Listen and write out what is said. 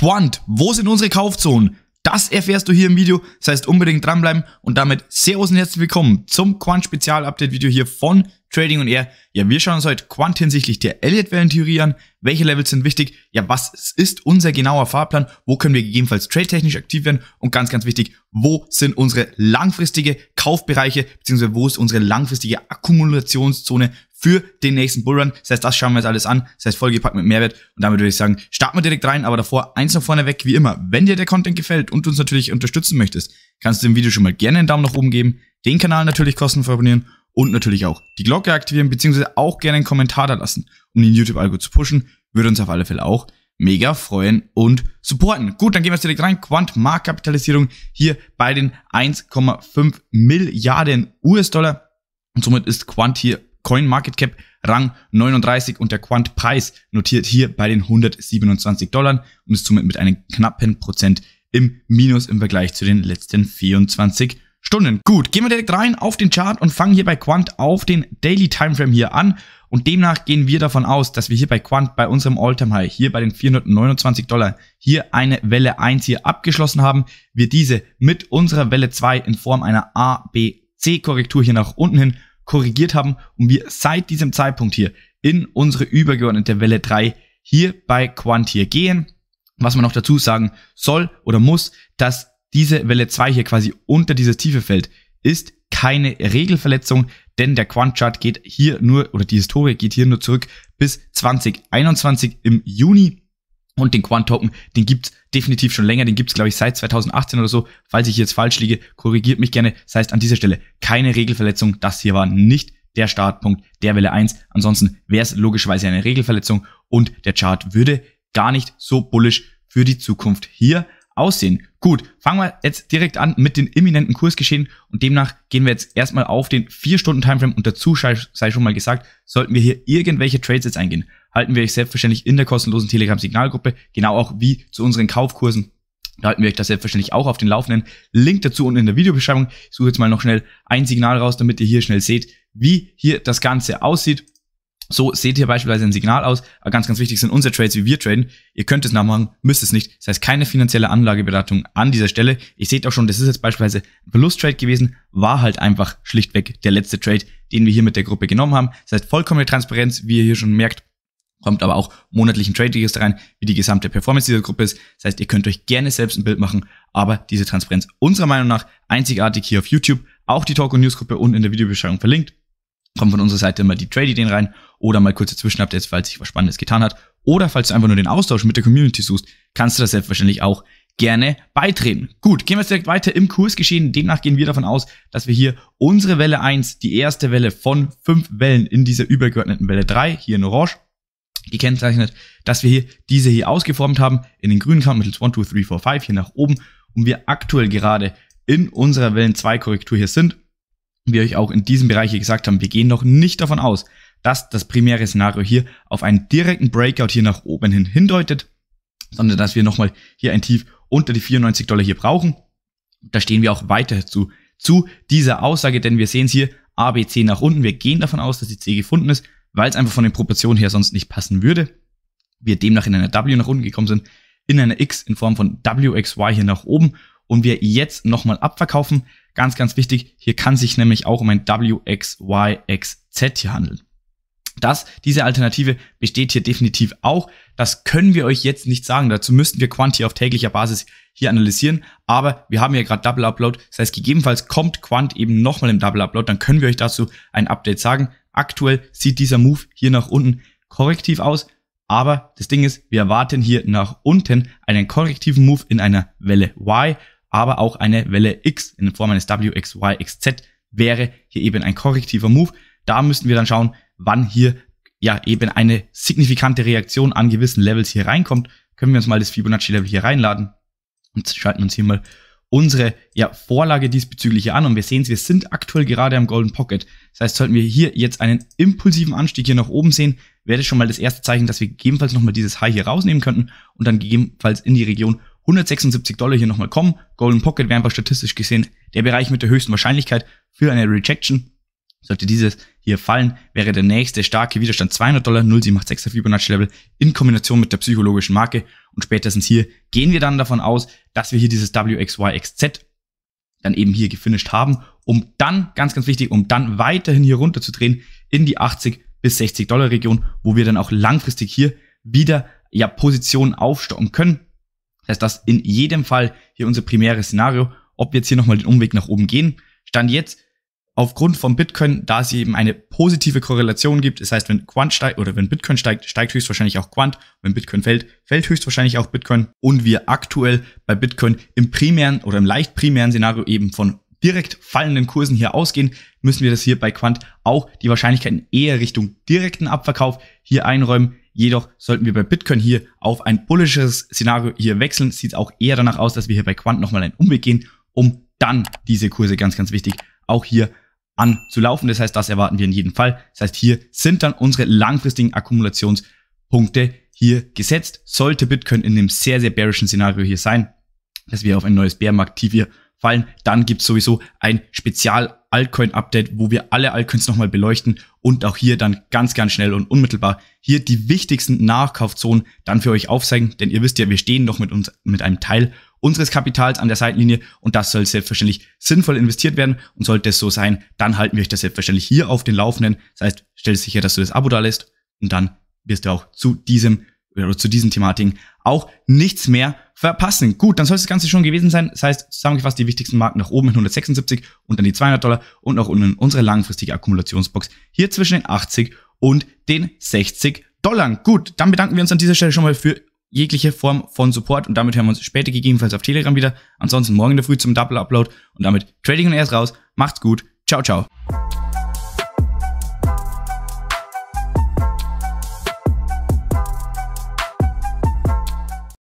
Quant, wo sind unsere Kaufzonen? Das erfährst du hier im Video, das heißt unbedingt dranbleiben und damit sehr und herzlich willkommen zum Quant Spezial Update Video hier von Trading und er, ja, wir schauen uns heute Quant hinsichtlich der Elliott-Wellentheorie an. Welche Levels sind wichtig? Ja, was ist unser genauer Fahrplan? Wo können wir gegebenenfalls trade-technisch aktiv werden? Und ganz, ganz wichtig, wo sind unsere langfristige Kaufbereiche, beziehungsweise wo ist unsere langfristige Akkumulationszone für den nächsten Bullrun? Das heißt, das schauen wir jetzt alles an. Das heißt, vollgepackt mit Mehrwert. Und damit würde ich sagen, starten wir direkt rein. Aber davor eins noch vorneweg, wie immer. Wenn dir der Content gefällt und uns natürlich unterstützen möchtest, kannst du dem Video schon mal gerne einen Daumen nach oben geben, den Kanal natürlich kostenfrei abonnieren und natürlich auch die Glocke aktivieren, beziehungsweise auch gerne einen Kommentar da lassen, um den YouTube-Algo zu pushen. Würde uns auf alle Fälle auch mega freuen und supporten. Gut, dann gehen wir jetzt direkt rein. Quant Marktkapitalisierung hier bei den 1,5 Milliarden US-Dollar. Und somit ist Quant hier Coin Market Cap Rang 39 und der Quant Preis notiert hier bei den 127 Dollar und ist somit mit einem knappen Prozent im Minus im Vergleich zu den letzten 24 Stunden. Gut, gehen wir direkt rein auf den Chart und fangen hier bei Quant auf den Daily Timeframe hier an. Und demnach gehen wir davon aus, dass wir hier bei Quant bei unserem Alltime High, hier bei den 429 Dollar, hier eine Welle 1 hier abgeschlossen haben. Wir diese mit unserer Welle 2 in Form einer ABC-Korrektur hier nach unten hin korrigiert haben und wir seit diesem Zeitpunkt hier in unsere übergeordnete Welle 3 hier bei Quant hier gehen. Was man noch dazu sagen soll oder muss, dass diese Welle 2 hier quasi unter dieses Tiefe fällt, ist keine Regelverletzung, denn der Quant-Chart geht hier nur, oder die Historie geht hier nur zurück bis 2021 im Juni. Und den Quant-Token, den gibt's definitiv schon länger, den gibt's glaube ich, seit 2018 oder so. Falls ich jetzt falsch liege, korrigiert mich gerne. Das heißt, an dieser Stelle keine Regelverletzung. Das hier war nicht der Startpunkt der Welle 1. Ansonsten wäre es logischerweise eine Regelverletzung und der Chart würde gar nicht so bullisch für die Zukunft hier aussehen. Gut, fangen wir jetzt direkt an mit den imminenten Kursgeschehen und demnach gehen wir jetzt erstmal auf den 4-Stunden-Timeframe und dazu sei schon mal gesagt, sollten wir hier irgendwelche Trades jetzt eingehen, halten wir euch selbstverständlich in der kostenlosen Telegram-Signalgruppe, genau auch wie zu unseren Kaufkursen. Da halten wir euch das selbstverständlich auch auf den Laufenden. Link dazu unten in der Videobeschreibung. Ich suche jetzt mal noch schnell ein Signal raus, damit ihr hier schnell seht, wie hier das Ganze aussieht. So seht ihr beispielsweise ein Signal aus. Aber ganz, ganz wichtig sind unsere Trades, wie wir traden. Ihr könnt es nachmachen, müsst es nicht. Das heißt, keine finanzielle Anlageberatung an dieser Stelle. Ihr seht auch schon, das ist jetzt beispielsweise ein Verlusttrade gewesen, war halt einfach schlichtweg der letzte Trade, den wir hier mit der Gruppe genommen haben. Das heißt, vollkommene Transparenz, wie ihr hier schon merkt, kommt aber auch monatlichen Trade Register rein, wie die gesamte Performance dieser Gruppe ist. Das heißt, ihr könnt euch gerne selbst ein Bild machen, aber diese Transparenz unserer Meinung nach einzigartig hier auf YouTube, auch die Talk und News Gruppe unten in der Videobeschreibung verlinkt kommen von unserer Seite immer die Trade-Ideen rein oder mal kurze Zwischenupdates, falls sich was Spannendes getan hat. Oder falls du einfach nur den Austausch mit der Community suchst, kannst du das selbstverständlich auch gerne beitreten. Gut, gehen wir jetzt direkt weiter im Kursgeschehen. Demnach gehen wir davon aus, dass wir hier unsere Welle 1, die erste Welle von fünf Wellen in dieser übergeordneten Welle 3, hier in Orange, gekennzeichnet, dass wir hier diese hier ausgeformt haben, in den grünen Kampf mittels 1, 2, 3, 4, 5 hier nach oben und wir aktuell gerade in unserer Wellen 2 Korrektur hier sind wir euch auch in diesem Bereich gesagt haben, wir gehen noch nicht davon aus, dass das primäre Szenario hier auf einen direkten Breakout hier nach oben hin hindeutet, sondern dass wir nochmal hier ein Tief unter die 94 Dollar hier brauchen. Da stehen wir auch weiter zu, zu dieser Aussage, denn wir sehen es hier ABC nach unten. Wir gehen davon aus, dass die C gefunden ist, weil es einfach von den Proportionen her sonst nicht passen würde. Wir demnach in einer W nach unten gekommen sind, in einer X in Form von WXY hier nach oben und wir jetzt nochmal abverkaufen, Ganz, ganz wichtig, hier kann sich nämlich auch um ein WXYXZ hier handeln. Das, diese Alternative besteht hier definitiv auch. Das können wir euch jetzt nicht sagen. Dazu müssten wir Quanti auf täglicher Basis hier analysieren. Aber wir haben ja gerade Double Upload. Das heißt, gegebenenfalls kommt Quant eben nochmal im Double Upload. Dann können wir euch dazu ein Update sagen. Aktuell sieht dieser Move hier nach unten korrektiv aus. Aber das Ding ist, wir erwarten hier nach unten einen korrektiven Move in einer Welle Y aber auch eine Welle X in Form eines WXYXZ wäre hier eben ein korrektiver Move. Da müssten wir dann schauen, wann hier ja eben eine signifikante Reaktion an gewissen Levels hier reinkommt. Können wir uns mal das Fibonacci-Level hier reinladen und schalten uns hier mal unsere ja, Vorlage diesbezüglich hier an und wir sehen es, wir sind aktuell gerade am Golden Pocket. Das heißt, sollten wir hier jetzt einen impulsiven Anstieg hier nach oben sehen, wäre das schon mal das erste Zeichen, dass wir gegebenenfalls nochmal dieses High hier rausnehmen könnten und dann gegebenenfalls in die Region 176 Dollar hier nochmal kommen. Golden Pocket wäre einfach statistisch gesehen der Bereich mit der höchsten Wahrscheinlichkeit für eine Rejection. Sollte dieses hier fallen, wäre der nächste starke Widerstand 200 Dollar, 0,786er Fibonacci Level in Kombination mit der psychologischen Marke. Und spätestens hier gehen wir dann davon aus, dass wir hier dieses WXYXZ dann eben hier gefinisht haben, um dann, ganz, ganz wichtig, um dann weiterhin hier runter zu drehen in die 80 bis 60 Dollar Region, wo wir dann auch langfristig hier wieder ja Positionen aufstocken können heißt das in jedem Fall hier unser primäres Szenario, ob wir jetzt hier nochmal den Umweg nach oben gehen. Stand jetzt aufgrund von Bitcoin, da es eben eine positive Korrelation gibt. Das heißt, wenn Quant steigt oder wenn Bitcoin steigt, steigt höchstwahrscheinlich auch Quant. Wenn Bitcoin fällt, fällt höchstwahrscheinlich auch Bitcoin. Und wir aktuell bei Bitcoin im primären oder im leicht primären Szenario eben von direkt fallenden Kursen hier ausgehen, müssen wir das hier bei Quant auch die Wahrscheinlichkeiten eher Richtung direkten Abverkauf hier einräumen. Jedoch sollten wir bei Bitcoin hier auf ein bullisches Szenario hier wechseln, sieht auch eher danach aus, dass wir hier bei Quant nochmal einen Umweg gehen, um dann diese Kurse ganz, ganz wichtig auch hier anzulaufen. Das heißt, das erwarten wir in jedem Fall. Das heißt, hier sind dann unsere langfristigen Akkumulationspunkte hier gesetzt. Sollte Bitcoin in einem sehr, sehr bearischen Szenario hier sein, dass wir auf ein neues Bärmarkt-Tief hier fallen, dann gibt's sowieso ein Spezial-Altcoin-Update, wo wir alle Altcoins nochmal beleuchten und auch hier dann ganz, ganz schnell und unmittelbar hier die wichtigsten Nachkaufzonen dann für euch aufzeigen, denn ihr wisst ja, wir stehen noch mit uns, mit einem Teil unseres Kapitals an der Seitenlinie und das soll selbstverständlich sinnvoll investiert werden und sollte es so sein, dann halten wir euch das selbstverständlich hier auf den Laufenden. Das heißt, stell sicher, dass du das Abo da lässt und dann wirst du auch zu diesem oder zu diesen Thematiken auch nichts mehr verpassen. Gut, dann soll es das Ganze schon gewesen sein. Das heißt, zusammengefasst die wichtigsten Marken nach oben mit 176 und dann die 200 Dollar und nach unten unsere langfristige Akkumulationsbox hier zwischen den 80 und den 60 Dollar. Gut, dann bedanken wir uns an dieser Stelle schon mal für jegliche Form von Support und damit hören wir uns später gegebenenfalls auf Telegram wieder. Ansonsten morgen in der Früh zum Double Upload und damit Trading und erst raus. Macht's gut. Ciao, ciao.